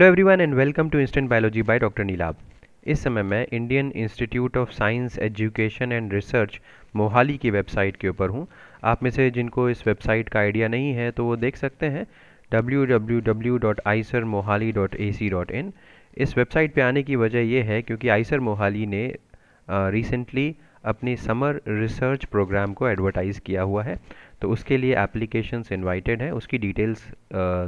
hello everyone and welcome to instant biology by doctor Neelab इस समय मैं Indian institute of science education and research Mohali की website के ऊपर हूँ आप में से जिनको इस वेबसाइट का आइडिया नहीं है तो वो देख सकते हैं डब्ल्यू इस वेबसाइट पे आने की वजह यह है क्योंकि आइसर मोहाली ने रिसेंटली uh, अपनी समर रिसर्च प्रोग्राम को एडवर्टाइज़ किया हुआ है तो उसके लिए एप्लीकेशंस इनवाइटेड हैं उसकी डिटेल्स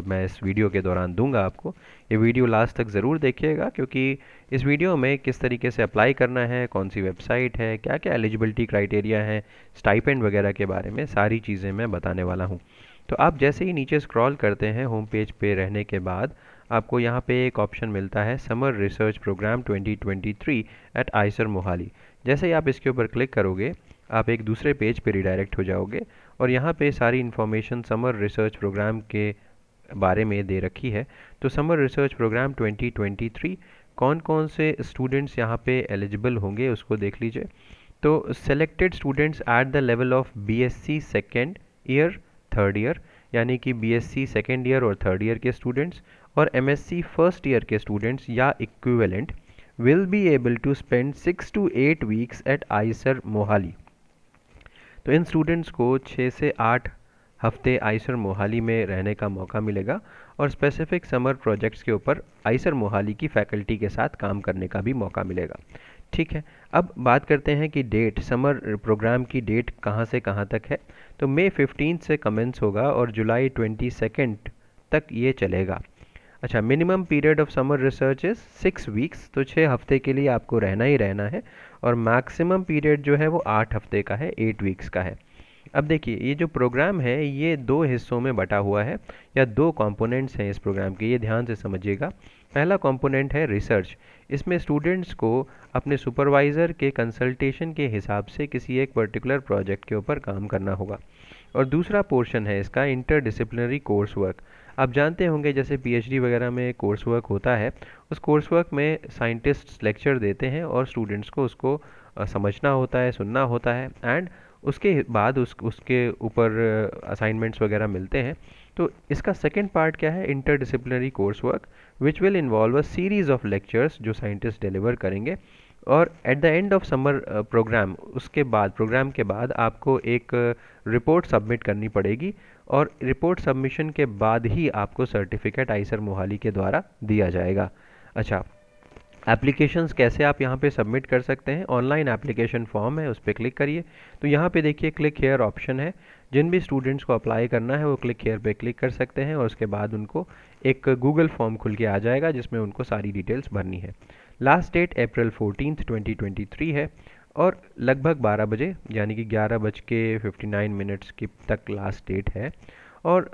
मैं इस वीडियो के दौरान दूंगा आपको ये वीडियो लास्ट तक ज़रूर देखिएगा क्योंकि इस वीडियो में किस तरीके से अप्लाई करना है कौन सी वेबसाइट है क्या क्या एलिजिबिलिटी क्राइटेरिया है स्टाइपेंड वगैरह के बारे में सारी चीज़ें मैं बताने वाला हूँ तो आप जैसे ही नीचे स्क्रॉल करते हैं होम पेज पे रहने के बाद आपको यहाँ पे एक ऑप्शन मिलता है summer research programme 2023 at IISER Mohali जैसे ही आप इसके ऊपर क्लिक करोगे आप एक दूसरे पेज पे रिडायरेक्ट हो जाओगे और यहाँ पे सारी इन्फॉर्मेशन समर रिसर्च प्रोग्राम के बारे में दे रखी है तो समर रिसर्च प्रोग्राम 2023 कौन कौन से स्टूडेंट्स यहाँ पे एलिजिबल होंगे उसको देख लीजिए तो selected students at the level of B S C second year third year यानी कि B S C second year और थर्ड ईयर के स्टूडेंट्स और M S C first year के स्टूडेंट्स या equivalent will be able to spend six to eight weeks at IISER Mohali तो इन students को छः से आठ हफ्ते आइसर मोहाली में रहने का मौका मिलेगा और स्पेसिफिक समर प्रोजेक्ट्स के ऊपर आइसर मोहाली की फैकल्टी के साथ काम करने का भी मौका मिलेगा ठीक है अब बात करते हैं कि डेट समर प्रोग्राम की डेट कहाँ से कहाँ तक है तो मई फिफ्टीन से कमेंस होगा और जुलाई ट्वेंटी सेकेंड तक ये चलेगा अच्छा minimum period of summer research is six weeks तो छः हफ्ते के लिए आपको रहना ही रहना है और मैक्सिमम पीरियड जो है वो आठ हफ्ते का है एट वीक्स का है अब देखिए ये जो प्रोग्राम है ये दो हिस्सों में बटा हुआ है या दो कंपोनेंट्स हैं इस प्रोग्राम के ये ध्यान से समझिएगा पहला कंपोनेंट है रिसर्च इसमें स्टूडेंट्स को अपने सुपरवाइज़र के कंसल्टेशन के हिसाब से किसी एक पर्टिकुलर प्रोजेक्ट के ऊपर काम करना होगा और दूसरा पोर्शन है इसका इंटरडिसिप्लिनरी कोर्स वर्क आप जानते होंगे जैसे पीएचडी वगैरह में कोर्स वर्क होता है उस कोर्स वर्क में साइंटिस्ट लेक्चर देते हैं और स्टूडेंट्स को उसको समझना होता है सुनना होता है एंड उसके बाद उस उसके ऊपर असाइनमेंट्स वगैरह मिलते हैं तो इसका सेकेंड पार्ट क्या है disciplinary course work which will involve a series of lectures जो साइंटिस्ट डिलीवर करेंगे और at the end of summer programme उसके बाद प्रोग्राम के बाद आपको एक रिपोर्ट uh, सबमिट करनी पड़ेगी और रिपोर्ट सबमिशन के बाद ही आपको सर्टिफिकेट आइसर मोहाली के द्वारा दिया जाएगा अच्छा एप्लीकेशंस कैसे आप यहाँ पे सबमिट कर सकते हैं ऑनलाइन एप्लीकेशन फॉर्म है उस पर क्लिक करिए तो यहाँ पे देखिए क्लिक हेयर ऑप्शन है जिन भी स्टूडेंट्स को अप्लाई करना है वो क्लिक हेयर पे क्लिक कर सकते हैं और उसके बाद उनको एक गूगल फॉर्म खुल के आ जाएगा जिसमें उनको सारी डिटेल्स भरनी है लास्ट डेट अप्रैल फोर्टीन 2023 है और लगभग 12 बजे यानी कि ग्यारह बज के फिफ्टी मिनट्स की तक लास्ट डेट है और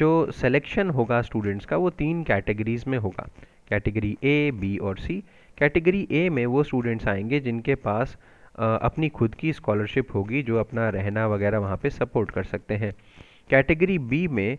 जो सिलेक्शन होगा स्टूडेंट्स का वो तीन कैटेगरीज़ में होगा कैटेगरी ए बी और सी कैटेगरी ए में वो स्टूडेंट्स आएंगे जिनके पास अपनी खुद की स्कॉलरशिप होगी जो अपना रहना वगैरह वहाँ पे सपोर्ट कर सकते हैं कैटेगरी बी में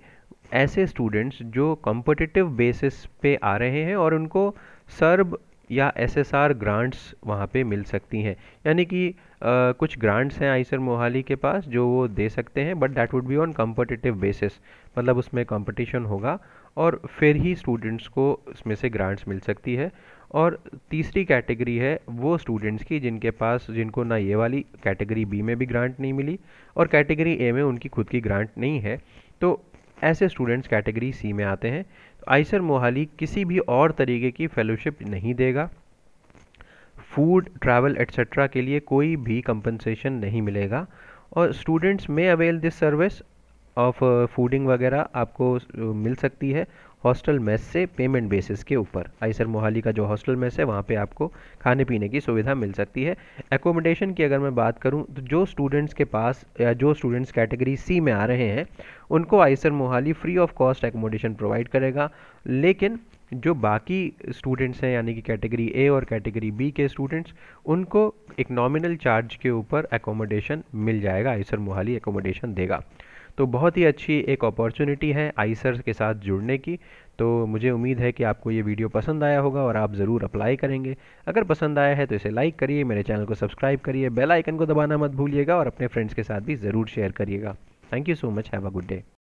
ऐसे स्टूडेंट्स जो कॉम्पटिटिव बेसिस पे आ रहे हैं और उनको सर्ब या एसएसआर ग्रांट्स वहाँ पे मिल सकती हैं यानी कि कुछ ग्रांट्स हैं आइसर मोहाली के पास जो वो दे सकते हैं but that would be on competitive basis मतलब उसमें कॉम्पटिशन होगा और फिर ही स्टूडेंट्स को उसमें से ग्रांट्स मिल सकती है और तीसरी कैटेगरी है वो स्टूडेंट्स की जिनके पास जिनको ना ये वाली कैटेगरी बी में भी ग्रांट नहीं मिली और कैटेगरी ए में उनकी खुद की ग्रांट नहीं है तो ऐसे स्टूडेंट्स कैटेगरी सी में आते हैं आयसर मोहाली किसी भी और तरीके की फेलोशिप नहीं देगा फूड ट्रैवल एट्सट्रा के लिए कोई भी कंपनसेशन नहीं मिलेगा और स्टूडेंट्स में avail this service of fooding वगैरह आपको uh, मिल सकती है हॉस्टल मेस से पेमेंट बेसिस के ऊपर आईसर मोहाली का जो हॉस्टल मेस है वहाँ पे आपको खाने पीने की सुविधा मिल सकती है एकोमोडेशन की अगर मैं बात करूँ तो जो स्टूडेंट्स के पास या जो स्टूडेंट्स कैटेगरी सी में आ रहे हैं उनको IISER Mohali free of cost accommodation provide करेगा लेकिन जो बाकी स्टूडेंट्स हैं यानी कि कैटेगरी ए और कैटेगरी बी के स्टूडेंट्स उनको एक नॉमिनल चार्ज के ऊपर एकोमोडेशन मिल जाएगा आईसर मोहाली एकोमोडेशन देगा तो बहुत ही अच्छी एक अपॉर्चुनिटी है आईसर के साथ जुड़ने की तो मुझे उम्मीद है कि आपको ये वीडियो पसंद आया होगा और आप ज़रूर अप्लाई करेंगे अगर पसंद आया है तो इसे लाइक करिए मेरे चैनल को सब्सक्राइब करिए बेल आइकन को दबाना मत भूलिएगा और अपने फ्रेंड्स के साथ भी ज़रूर शेयर करिएगा thank you so much have a good day